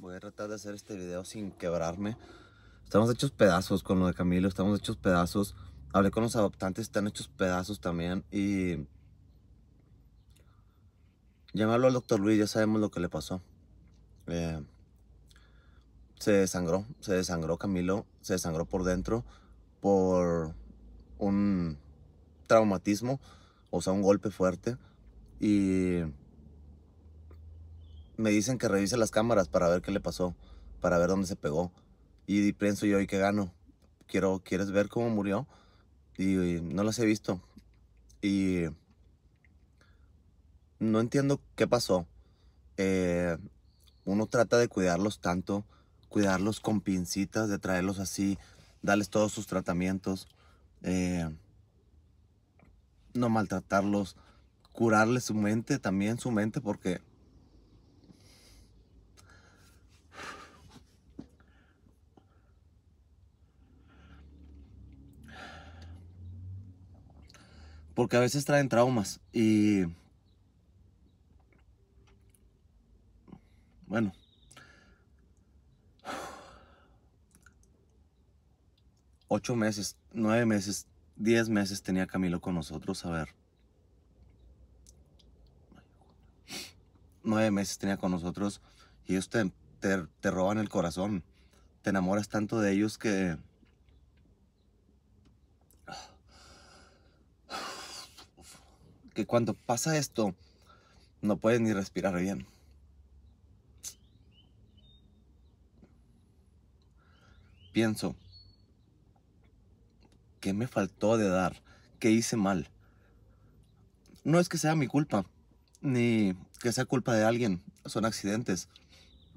Voy a tratar de hacer este video sin quebrarme. Estamos hechos pedazos con lo de Camilo, estamos hechos pedazos. Hablé con los adaptantes. están hechos pedazos también. Y llamarlo al doctor Luis, ya sabemos lo que le pasó. Eh, se desangró, se desangró Camilo, se desangró por dentro por un traumatismo, o sea, un golpe fuerte. Y me dicen que revise las cámaras para ver qué le pasó, para ver dónde se pegó. Y, pienso yo, ¿y qué gano? Quiero, ¿Quieres ver cómo murió? Y, no las he visto. Y no entiendo qué pasó. Eh, uno trata de cuidarlos tanto, cuidarlos con pincitas, de traerlos así, darles todos sus tratamientos, eh, no maltratarlos, curarles su mente, también su mente, porque porque a veces traen traumas y... Bueno. Ocho meses, nueve meses, diez meses tenía Camilo con nosotros, a ver. Nueve meses tenía con nosotros y ellos te, te roban el corazón. Te enamoras tanto de ellos que que cuando pasa esto, no puedes ni respirar bien. Pienso, ¿qué me faltó de dar? ¿Qué hice mal? No es que sea mi culpa, ni que sea culpa de alguien, son accidentes,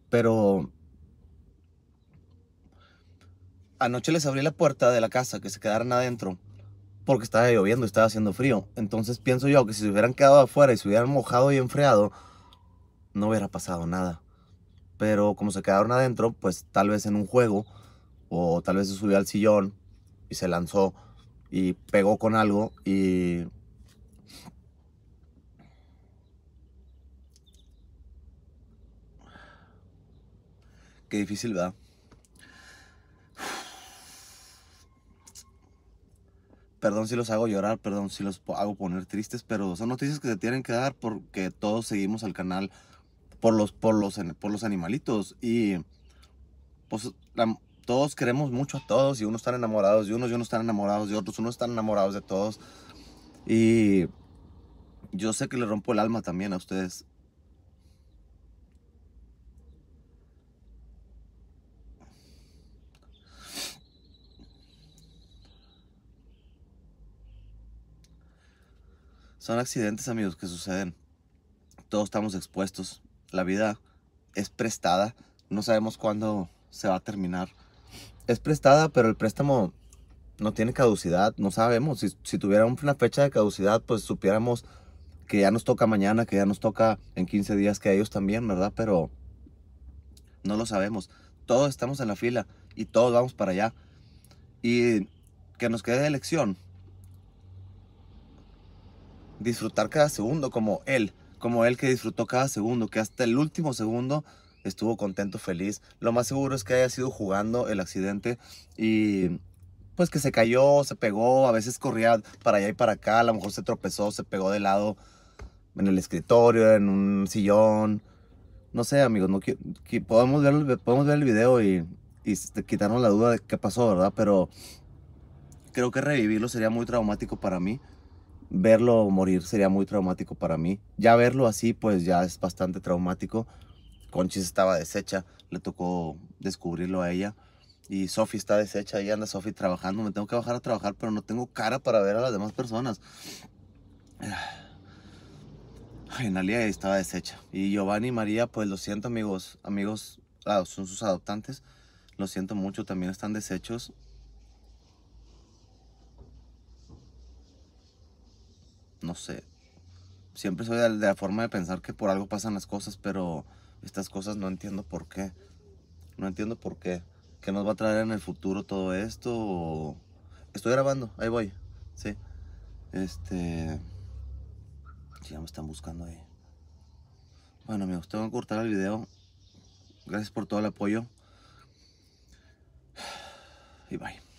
pero anoche les abrí la puerta de la casa, que se quedaran adentro porque estaba lloviendo, estaba haciendo frío. Entonces pienso yo que si se hubieran quedado afuera y se hubieran mojado y enfriado, no hubiera pasado nada. Pero como se quedaron adentro, pues tal vez en un juego, o tal vez se subió al sillón y se lanzó y pegó con algo y... Qué difícil, ¿verdad? perdón si los hago llorar, perdón si los hago poner tristes, pero son noticias que se tienen que dar porque todos seguimos al canal por los, por por los animalitos y pues todos queremos mucho a todos y unos están enamorados de unos y unos están enamorados de otros, unos están enamorados de todos y yo sé que le rompo el alma también a ustedes Son accidentes, amigos, que suceden. Todos estamos expuestos. La vida es prestada. No sabemos cuándo se va a terminar. Es prestada, pero el préstamo no tiene caducidad. No sabemos. Si, tuviéramos tuviera una fecha de caducidad, pues supiéramos que ya nos toca mañana, que ya nos toca en 15 días, que a ellos también, ¿verdad? Pero no lo sabemos. Todos estamos en la fila y todos vamos para allá. Y que nos quede elección disfrutar cada segundo como él, como él que disfrutó cada segundo, que hasta el último segundo estuvo contento, feliz. Lo más seguro es que haya sido jugando el accidente y pues que se cayó, se pegó, a veces corría para allá y para acá, a lo mejor se tropezó, se pegó de lado en el escritorio, en un sillón. No sé, amigos, no podemos, ver, podemos ver el video y, y quitarnos la duda de qué pasó, ¿verdad? Pero creo que revivirlo sería muy traumático para mí verlo morir sería muy traumático para mí. Ya verlo así, pues ya es bastante traumático. Conchis estaba deshecha, le tocó descubrirlo a ella. Y Sofi está deshecha, ahí anda Sofi trabajando. Me tengo que bajar a trabajar, pero no tengo cara para ver a las demás personas. En realidad estaba deshecha. Y Giovanni y María, pues lo siento, amigos. Amigos, ah, son sus adoptantes. Lo siento mucho, también están deshechos. sé. Siempre soy de la forma de pensar que por algo pasan las cosas, pero estas cosas no entiendo por qué. No entiendo por qué. ¿Qué nos va a traer en el futuro todo esto? Estoy grabando, ahí voy. Sí. Este. Ya me están buscando ahí. Bueno, amigos, tengo que cortar el video. Gracias por todo el apoyo. Y bye.